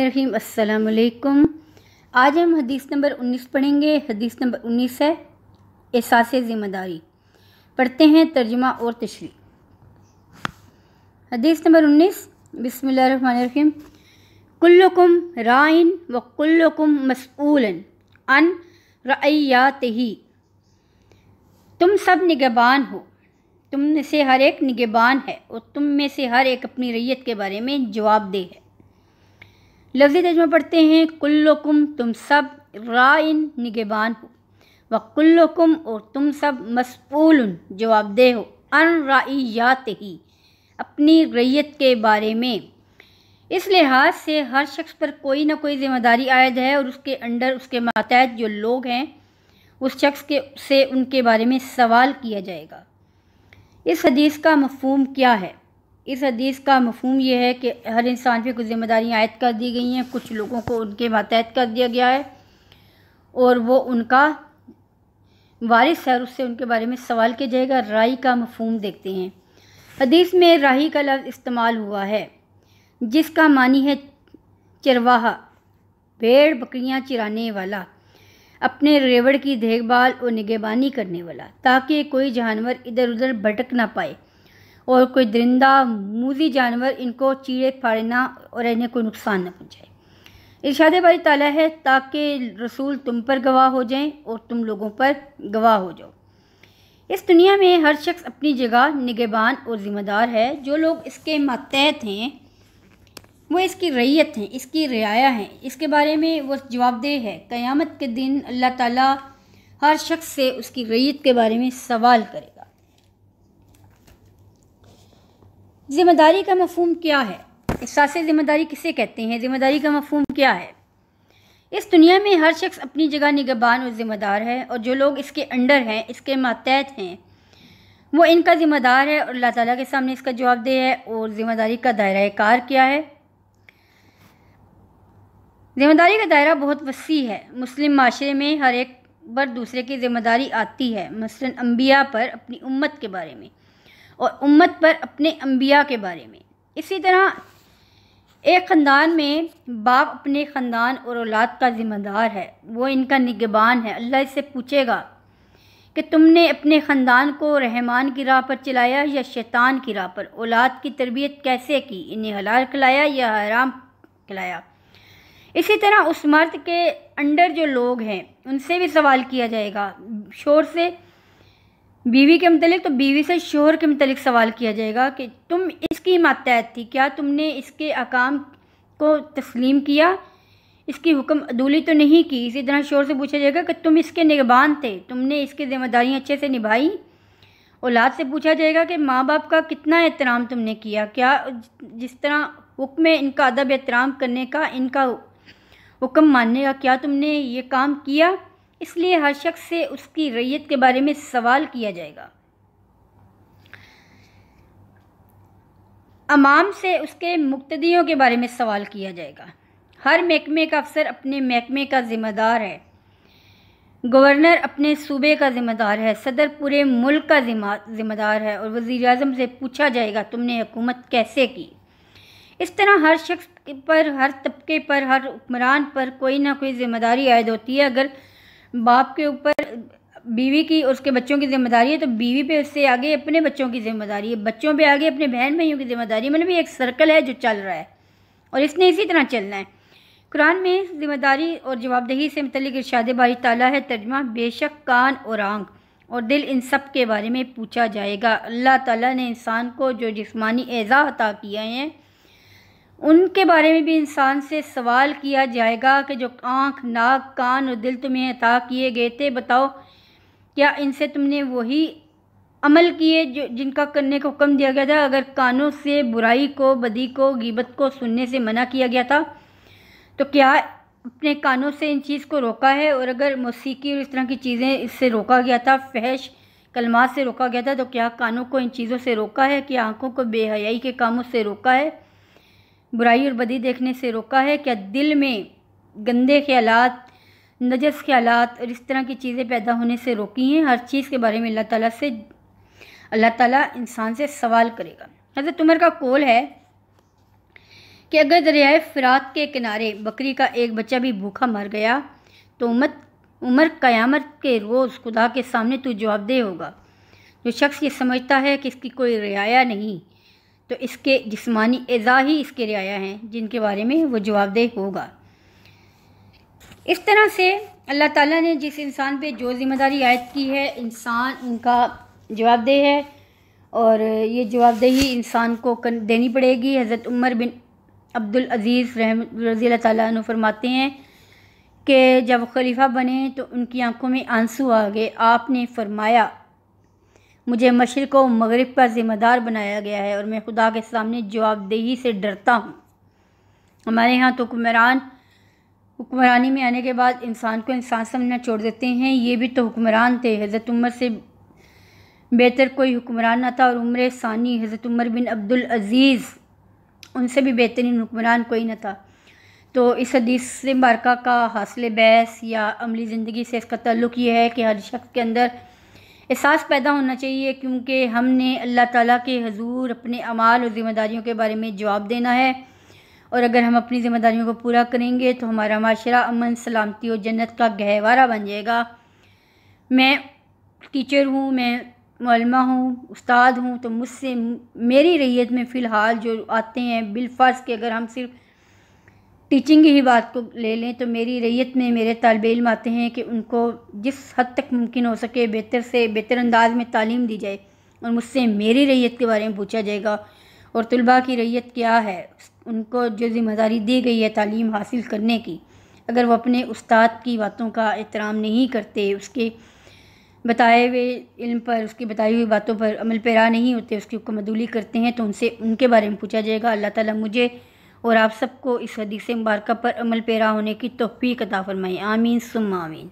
रहीम अस्सलाम वालेकुम आज हम हदीस नंबर 19 पढ़ेंगे हदीस नंबर 19 है एहसास ज़िम्मेदारी पढ़ते हैं तर्जमा और तशरी हदीस नंबर 19 बिसमीम कुल्लुकुम राइन व कुल्लुकुम मसूलन अन रैयात ही तुम सब निगबान हो तुम में से हर एक निगबान है और तुम में से हर एक अपनी रैयत के बारे में जवाब दे है लफ्ज़ तजमा पढ़ते हैं कुल्लुकुम तुम सब राइन निगेबान हो व कुल्लुकुम और तुम सब मसफूल जवाबदेह हो अन रात ही अपनी रैयत के बारे में इस लिहाज से हर शख्स पर कोई ना कोई ज़िम्मेदारी आयद है और उसके अंडर उसके मातहत जो लोग हैं उस शख्स के से उनके बारे में सवाल किया जाएगा इस हदीस का मफहम क्या है इस हदीस का मफहम यह है कि हर इंसान पर कुछ ज़िम्मेदारियाँ आयद कर दी गई हैं कुछ लोगों को उनके मातहत कर दिया गया है और वो उनका वारिस है उससे उनके बारे में सवाल किया जाएगा राई का मफहम देखते हैं हदीस में राही का लफ्ज़ इस्तेमाल हुआ है जिसका मानी है चरवाहा भेड़ बकरियाँ चिराने वाला अपने रेवड़ की देखभाल और निगेबानी करने वाला ताकि कोई जानवर इधर उधर भटक ना पाए और कोई दरिंदा मूजी जानवर इनको चीड़े फाड़ना और इन्हें कोई नुकसान न पहुँचाए इर्शाद बारी ताला है ताकि रसूल तुम पर गवाह हो जाएं और तुम लोगों पर गवाह हो जाओ इस दुनिया में हर शख्स अपनी जगह निगेबान और ज़िम्मेदार है जो लोग इसके मातहत हैं वो इसकी रैयत हैं इसकी रियाया हैं इसके बारे में वो जवाबदेह है क़यामत के दिन अल्लाह ताला हर शख्स से उसकी रैयत के बारे में सवाल करे ज़िम्मेदारी का मफहम क्या है एहसास ज़िम्मेदारी किसे कहते हैं ज़िम्मेदारी का मफहम क्या है इस दुनिया में हर शख्स अपनी जगह निगहबान और ज़िम्मेदार है और जो लोग इसके अंडर हैं इसके मातहत हैं वो इनका ज़िम्मेदार है और अल्लाह ताला के सामने इसका जवाबदेह है और ज़िम्मेदारी का दायरा कार क्या है ज़िम्मेदारी का दायरा बहुत वसी है मुस्लिम माशरे में हर एक पर दूसरे की ज़िम्मेदारी आती है मसलन अम्बिया पर अपनी उम्मत के बारे में और उम्मत पर अपने अम्बिया के बारे में इसी तरह एक ख़ानदान में बाप अपने ख़ानदान और औलाद का ज़िम्मेदार है वो इनका निगबान है अल्लाह इससे पूछेगा कि तुमने अपने ख़ानदान को रहमान की राह पर चलाया या शैतान की राह पर औलाद की तरबियत कैसे की इन्हें हलाल खिलाया या हराम खिलाया इसी तरह उस मर्द के अंडर जो लोग हैं उनसे भी सवाल किया जाएगा शोर से बीवी के मतलब तो बीवी से शोहर के मतलब सवाल किया जाएगा कि तुम इसकी मातहत थी क्या तुमने इसके अकाम को तस्लीम किया इसकी हुक्म अदूली तो नहीं की इसी तरह शोर से पूछा जाएगा कि तुम इसके निगबान थे तुमने इसकी जिम्मेदारियाँ अच्छे से निभाई औलाद से पूछा जाएगा कि माँ बाप का कितना एहतराम तुमने किया क्या जिस तरह हुक्म इनका अदब एहतराम करने का इनका हुक्म मानने का क्या तुमने ये काम किया इसलिए हर शख्स से उसकी रैयत के बारे में सवाल किया जाएगा अमाम से उसके मुक्तदियों के बारे में सवाल किया जाएगा हर महकमे का अफसर अपने महकमे का ज़िम्मेदार है गवर्नर अपने सूबे का ज़िम्मेदार है सदर पूरे मुल्क का ज़िम्मेदार है और वज़ी अजम से पूछा जाएगा तुमने हुकूमत कैसे की इस तरह हर शख्स पर हर तबके पर हर हुक्मरान पर कोई ना कोई ज़िम्मेदारी आयद होती है अगर बाप के ऊपर बीवी की उसके बच्चों की जिम्मेदारी है तो बीवी पे उससे आगे अपने बच्चों की जिम्मेदारी है बच्चों पे आगे अपने बहन भाइयों की जिम्मेदारी है मतलब एक सर्कल है जो चल रहा है और इसने इसी तरह चलना है कुरान में जिम्मेदारी और जवाबदेही से मतलब इर्शाद बारी ताला है तर्जमा बेशक कान और आंग और दिल इन सब के बारे में पूछा जाएगा अल्लाह ताला ने इंसान को जो जिस्मानी एज़ा अता किए हैं उनके बारे में भी इंसान से सवाल किया जाएगा कि जो आँख नाक कान और दिल तुम्हें अता किए गए थे बताओ क्या इनसे तुमने वही अमल किए जो जिनका करने का हुक्म दिया गया था अगर कानों से बुराई को बदी को गिबत को सुनने से मना किया गया था तो क्या अपने कानों से इन चीज़ को रोका है और अगर मौसीकी और इस तरह की चीज़ें इससे रोका गया था फहश कलमा से रोका गया था तो क्या कानों को इन चीज़ों से रोका है क्या आँखों को बेहयाई के कामों से रोका है बुराई और बदी देखने से रोका है क्या दिल में गंदे ख्याल नजस ख्याल और इस तरह की चीज़ें पैदा होने से रोकी हैं हर चीज़ के बारे में अल्लाह ताला से अल्लाह ताला इंसान से सवाल करेगा हजरत उमर का कौल है कि अगर दरियाए फ़रात के किनारे बकरी का एक बच्चा भी भूखा मर गया तो उमत उमर क़यामत के रोज़ खुदा के सामने तो जवाबदेह होगा जो शख्स ये समझता है कि इसकी कोई रियाया नहीं तो इसके जिस्मानी एज़ा ही इसके रियाया हैं जिनके बारे में वो जवाबदेह होगा इस तरह से अल्लाह ताला ने जिस इंसान पे जो ज़िम्मेदारी आयद की है इंसान उनका जवाबदेह है और ये जवाबदेही इंसान को देनी पड़ेगी हज़रत उमर बिन अब्दुल अज़ीज़ रह रज़ी अल्लाह फरमाते हैं कि जब खलीफा बने तो उनकी आंखों में आंसू आ गए आपने फरमाया मुझे मशर को मगरब का ज़िम्मेदार बनाया गया है और मैं खुदा के सामने जवाबदेही से डरता हूँ हमारे यहाँ तो हुक्मरान हुक्मरानी में आने के बाद इंसान को इंसान समझना छोड़ देते हैं ये भी तो हुक्मरान थे हज़रत उमर से बेहतर कोई हुक्मरान न था और उम्र सानी हज़रत उमर बिन अब्दुल अज़ीज़ उनसे भी बेहतरीन हुक्मरान कोई ना था तो इस हदीस से मुबारक का हासिल बहस या अमली ज़िंदगी से इसका तल्लुक़ ये है कि हर शख्स के अंदर एहसास पैदा होना चाहिए क्योंकि हमने अल्लाह ताला के हजूर अपने अमाल और ज़िम्मेदारियों के बारे में जवाब देना है और अगर हम अपनी ज़िम्मेदारियों को पूरा करेंगे तो हमारा माशरा अमन सलामती और जन्नत का गहवारा बन जाएगा मैं टीचर हूँ मैं मलमा हूँ उस्ताद हूँ तो मुझसे मेरी रैयत में फ़िलहाल जो आते हैं बिलफर्ज के अगर हम सिर्फ टीचिंग ही बात को ले लें तो मेरी रैयत में मेरे तलब इल्म आते हैं कि उनको जिस हद तक मुमकिन हो सके बेहतर से बेहतर अंदाज में तालीम दी जाए और मुझसे मेरी रैयत के बारे में पूछा जाएगा और तलबा की रैयत क्या है उनको जो ज़िम्मेदारी दी गई है तालीम हासिल करने की अगर वह अपने उस्ताद की बातों का एहतराम नहीं करते उसके बताए हुए इल्म पर उसकी बताई हुई बातों पर अमल पैरा नहीं होते उसकी मदूली करते हैं तो उनसे उनके बारे में पूछा जाएगा अल्लाह ताला मुझे और आप सबको इस हदीसी मुबारक पर अमल पैरा होने की तोफ़ी कदा फरमाएँ आमीन सुम आमीन